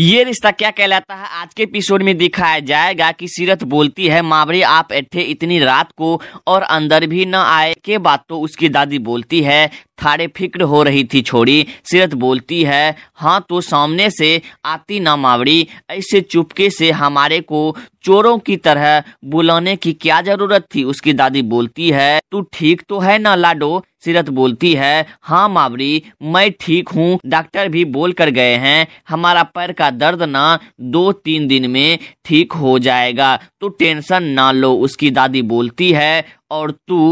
ये रिश्ता क्या कहलाता है आज के एपिसोड में दिखाया जाएगा कि सीरत बोलती है मावरी आप बैठे इतनी रात को और अंदर भी न आए के बाद तो उसकी दादी बोलती है थारे फिक्र हो रही थी छोड़ी सीरत बोलती है हाँ तो सामने से आती ना मावड़ी ऐसे चुपके से हमारे को चोरों की तरह बुलाने की क्या जरूरत थी उसकी दादी बोलती है तू ठीक तो है ना लाडो सीरत बोलती है हाँ मावड़ी मैं ठीक हूँ डॉक्टर भी बोल कर गए हैं हमारा पैर का दर्द ना दो तीन दिन में ठीक हो जाएगा तू टेंशन ना लो उसकी दादी बोलती है और तू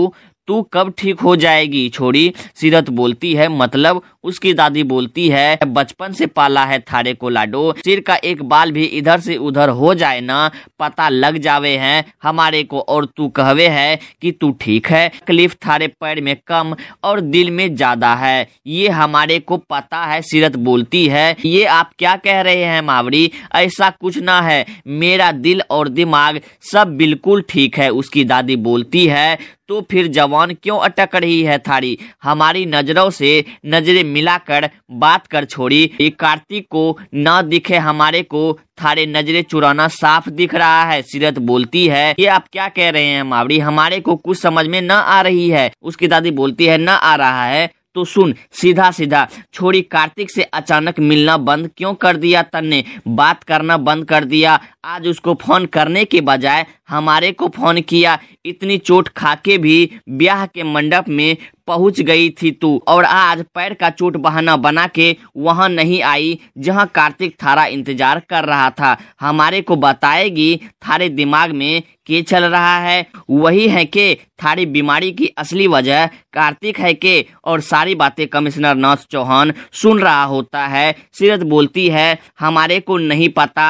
तू कब ठीक हो जाएगी छोड़ी सीरत बोलती है मतलब उसकी दादी बोलती है बचपन से पाला है थारे को लाडो सिर का एक बाल भी इधर से उधर हो जाए ना पता लग जावे है हमारे को और तू कहवे है कि तू ठीक है तकलीफ थारे पैर में कम और दिल में ज्यादा है ये हमारे को पता है सीरत बोलती है ये आप क्या कह रहे हैं मावरी ऐसा कुछ ना है मेरा दिल और दिमाग सब बिल्कुल ठीक है उसकी दादी बोलती है तो फिर जवान क्यों अटक रही है थारी हमारी नजरों से नजरे मिलाकर बात कर छोड़ी ये कार्तिक को न दिखे हमारे को थारे नजरे चुराना साफ दिख रहा है सीरत बोलती है ये आप क्या कह रहे हैं मावड़ी हमारे को कुछ समझ में न आ रही है उसकी दादी बोलती है न आ रहा है तो सुन सीधा सीधा छोड़ी कार्तिक से अचानक मिलना बंद क्यों कर दिया तन्ने बात करना बंद कर दिया आज उसको फोन करने के बजाय हमारे को फोन किया इतनी चोट खाके भी ब्याह के मंडप में पहुंच गई थी तू और आज पैर का चोट बहाना बना के वहां नहीं आई जहां कार्तिक थारा इंतजार कर रहा था हमारे को बताएगी थारे दिमाग में के चल रहा है वही है के थारी बीमारी की असली वजह कार्तिक है के और सारी बातें कमिश्नर नाथ चौहान सुन रहा होता है सीरत बोलती है हमारे को नहीं पता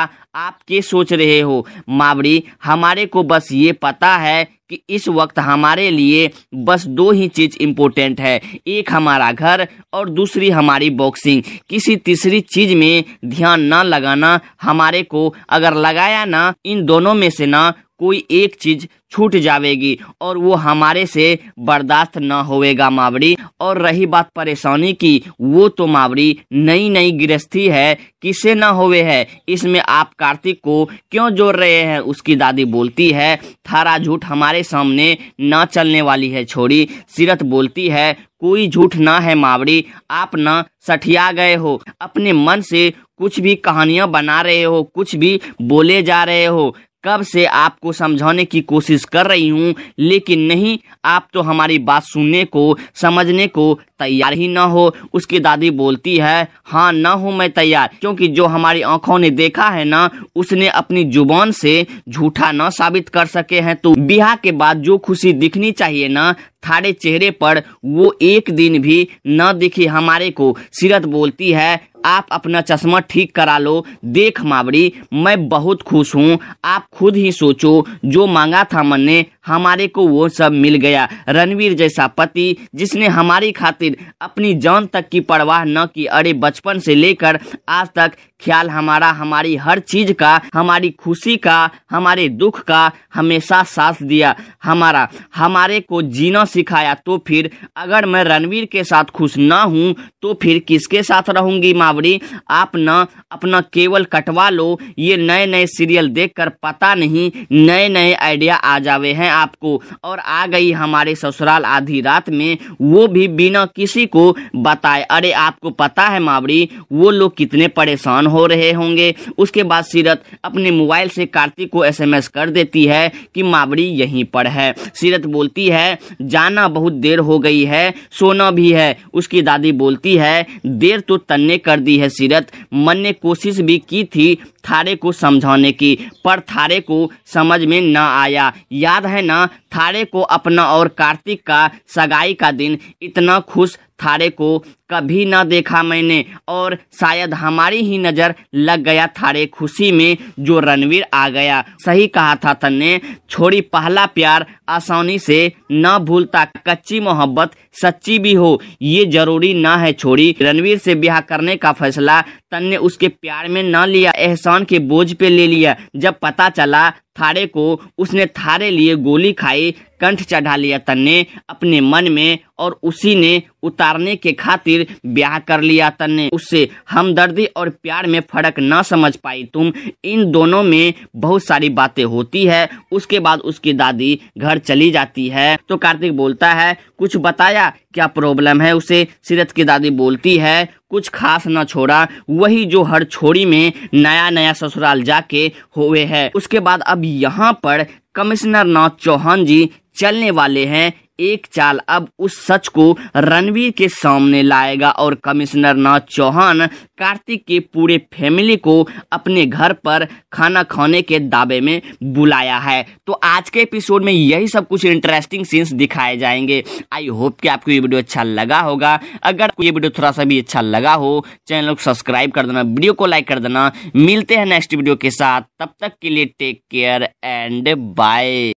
आप के सोच रहे हो मावड़ी हमारे को बस ये पता है कि इस वक्त हमारे लिए बस दो ही चीज़ इम्पोर्टेंट है एक हमारा घर और दूसरी हमारी बॉक्सिंग किसी तीसरी चीज़ में ध्यान ना लगाना हमारे को अगर लगाया ना इन दोनों में से ना कोई एक चीज छूट जाएगी और वो हमारे से बर्दाश्त न होएगा मावड़ी और रही बात परेशानी की वो तो मावड़ी नई नई गृहस्थी है किसे न होवे है इसमें आप कार्तिक को क्यों जोड़ रहे हैं उसकी दादी बोलती है थारा झूठ हमारे सामने न चलने वाली है छोड़ी सीरत बोलती है कोई झूठ ना है मावड़ी आप ना सठिया गए हो अपने मन से कुछ भी कहानियां बना रहे हो कुछ भी बोले जा रहे हो कब से आपको समझाने की कोशिश कर रही हूँ लेकिन नहीं आप तो हमारी बात सुनने को समझने को तैयार ही ना हो उसकी दादी बोलती है हाँ ना हूँ मैं तैयार क्योंकि जो हमारी आंखों ने देखा है ना उसने अपनी जुबान से झूठा ना साबित कर सके हैं तो ब्याह के बाद जो खुशी दिखनी चाहिए ना थारे चेहरे पर वो एक दिन भी न दिखी हमारे को सीरत बोलती है आप अपना चश्मा ठीक करा लो देख मावड़ी मैं बहुत खुश हूँ आप खुद ही सोचो जो मांगा था मैंने हमारे को वो सब मिल गया रणवीर जैसा पति जिसने हमारी खातिर अपनी जान तक की परवाह न की अरे बचपन से लेकर आज तक ख्याल हमारा हमारी हर चीज का हमारी खुशी का हमारे दुख का हमेशा साथ दिया हमारा हमारे को जीना सिखाया तो फिर अगर मैं रणवीर के साथ खुश ना हूँ तो फिर किसके साथ रहूंगी मावड़ी खबरें आप न अपना केवल कटवा लो ये नए नए सीरियल देखकर पता नहीं नए नए आइडिया आ जावे हैं आपको और आ गई हमारे ससुराल आधी रात में वो भी बिना किसी को बताए अरे आपको पता है मावड़ी वो लोग कितने परेशान हो रहे होंगे उसके बाद सीरत अपने मोबाइल से कार्तिक को एसएमएस कर देती है कि मावड़ी यहीं पर है सीरत बोलती है जाना बहुत देर हो गई है सोना भी है उसकी दादी बोलती है देर तो तन्ने कर कर दी है सीरत मन ने कोशिश भी की थी थारे को समझाने की पर थारे को समझ में न आया याद है ना थारे को अपना और कार्तिक का सगाई का दिन इतना खुश थारे को कभी ना देखा मैंने और शायद हमारी ही नज़र लग गया थारे खुशी में जो रणवीर आ गया सही कहा था तन्ने छोड़ी पहला प्यार आसानी से ना भूलता कच्ची मोहब्बत सच्ची भी हो ये जरूरी ना है छोड़ी रणवीर से ब्याह करने का फैसला तन्ने उसके प्यार में ना लिया एहसान भगवान के बोझ पे ले लिया जब पता चला थारे को उसने थारे लिए गोली खाई कंठ चढ़ा लिया तन ने अपने मन में और उसी ने उतारने के खातिर ब्याह कर लिया तन ने उससे हमदर्दी और प्यार में फर्क न समझ पाई तुम इन दोनों में बहुत सारी बातें होती है उसके बाद उसकी दादी घर चली जाती है तो कार्तिक बोलता है कुछ बताया क्या प्रॉब्लम है उसे सीरत की दादी बोलती है कुछ खास ना छोड़ा वही जो हर छोड़ी में नया नया ससुराल जाके हुए है उसके बाद अब यहाँ पर कमिश्नर नाथ चौहान जी चलने वाले हैं एक चाल अब उस सच को रणवीर के सामने लाएगा और कमिश्नर नाथ चौहान कार्तिक के पूरे फैमिली को अपने घर पर खाना खाने के दावे में बुलाया है तो आज के एपिसोड में यही सब कुछ इंटरेस्टिंग सीन्स दिखाए जाएंगे आई होप कि आपको ये वीडियो अच्छा लगा होगा अगर ये वीडियो थोड़ा सा भी अच्छा लगा हो चैनल को सब्सक्राइब कर देना वीडियो को लाइक कर देना मिलते हैं नेक्स्ट वीडियो के साथ तब तक के लिए टेक केयर एंड बाय